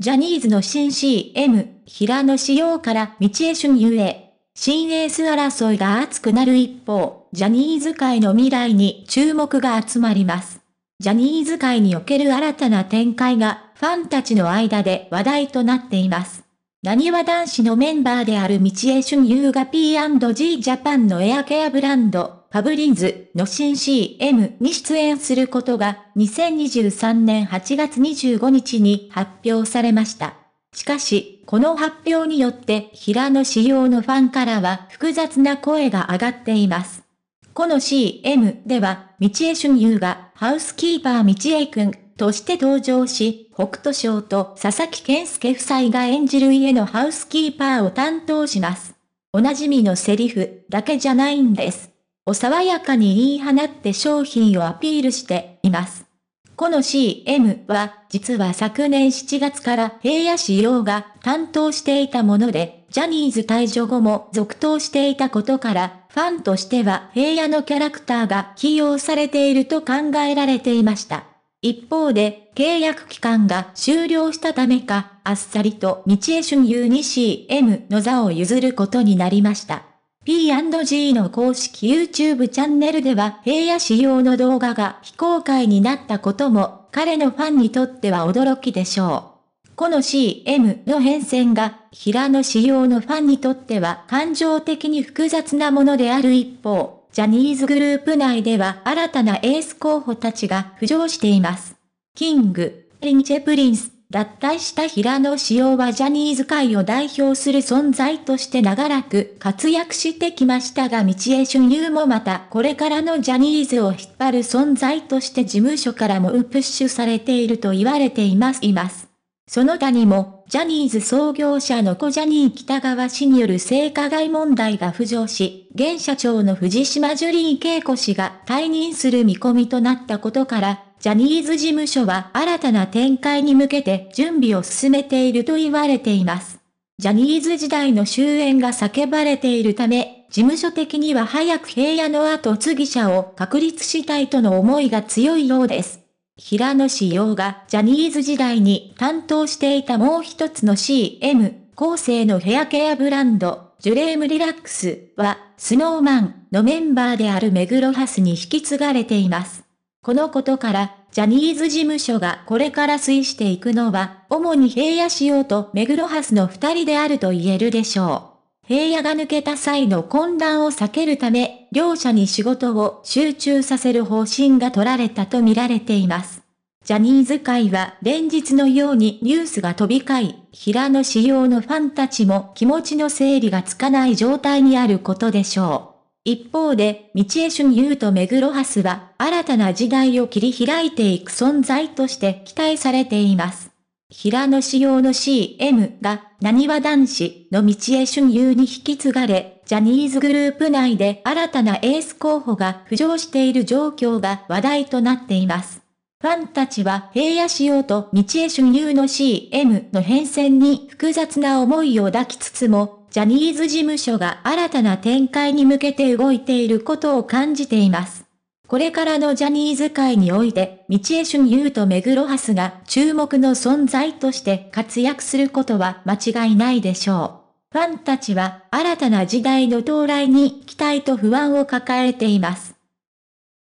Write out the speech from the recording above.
ジャニーズの新 CM、平野仕様から道江春ゆえ。新エース争いが熱くなる一方、ジャニーズ界の未来に注目が集まります。ジャニーズ界における新たな展開がファンたちの間で話題となっています。何わ男子のメンバーである道江春優が P&G ジャパンのエアケアブランド、ファブリンズの新 CM に出演することが2023年8月25日に発表されました。しかし、この発表によって平野仕様のファンからは複雑な声が上がっています。この CM では、道江春優がハウスキーパー道江くんとして登場し、北斗翔と佐々木健介夫妻が演じる家のハウスキーパーを担当します。おなじみのセリフだけじゃないんです。お爽やかに言い放って商品をアピールしています。この CM は、実は昨年7月から平野市用が担当していたもので、ジャニーズ退場後も続投していたことから、ファンとしては平野のキャラクターが起用されていると考えられていました。一方で、契約期間が終了したためか、あっさりと道江春優に CM の座を譲ることになりました。P&G の公式 YouTube チャンネルでは平野仕様の動画が非公開になったことも、彼のファンにとっては驚きでしょう。この CM の変遷が、平野仕様のファンにとっては感情的に複雑なものである一方、ジャニーズグループ内では新たなエース候補たちが浮上しています。キング、リンチェプリンス、脱退した平野紫耀はジャニーズ界を代表する存在として長らく活躍してきましたが道江春優もまたこれからのジャニーズを引っ張る存在として事務所からもプッシュされていると言われています。いますその他にも、ジャニーズ創業者の子ジャニー北川氏による性加害問題が浮上し、現社長の藤島ジュリー景子氏が退任する見込みとなったことから、ジャニーズ事務所は新たな展開に向けて準備を進めていると言われています。ジャニーズ時代の終焉が叫ばれているため、事務所的には早く平野の後継ぎ者を確立したいとの思いが強いようです。平野紫耀がジャニーズ時代に担当していたもう一つの CM、後世のヘアケアブランド、ジュレームリラックスは、スノーマンのメンバーであるメグロハスに引き継がれています。このことから、ジャニーズ事務所がこれから推していくのは、主に平野仕様とメグロハスの二人であると言えるでしょう。平野が抜けた際の混乱を避けるため、両者に仕事を集中させる方針が取られたとみられています。ジャニーズ界は連日のようにニュースが飛び交い、平野仕様のファンたちも気持ちの整理がつかない状態にあることでしょう。一方で、道江俊優と目黒ハスは、新たな時代を切り開いていく存在として期待されています。平野仕様の CM が、何は男子の道へ春友に引き継がれ、ジャニーズグループ内で新たなエース候補が浮上している状況が話題となっています。ファンたちは平野仕様と道江春友の CM の変遷に複雑な思いを抱きつつも、ジャニーズ事務所が新たな展開に向けて動いていることを感じています。これからのジャニーズ界において、道江俊優と目黒ハスが注目の存在として活躍することは間違いないでしょう。ファンたちは新たな時代の到来に期待と不安を抱えています。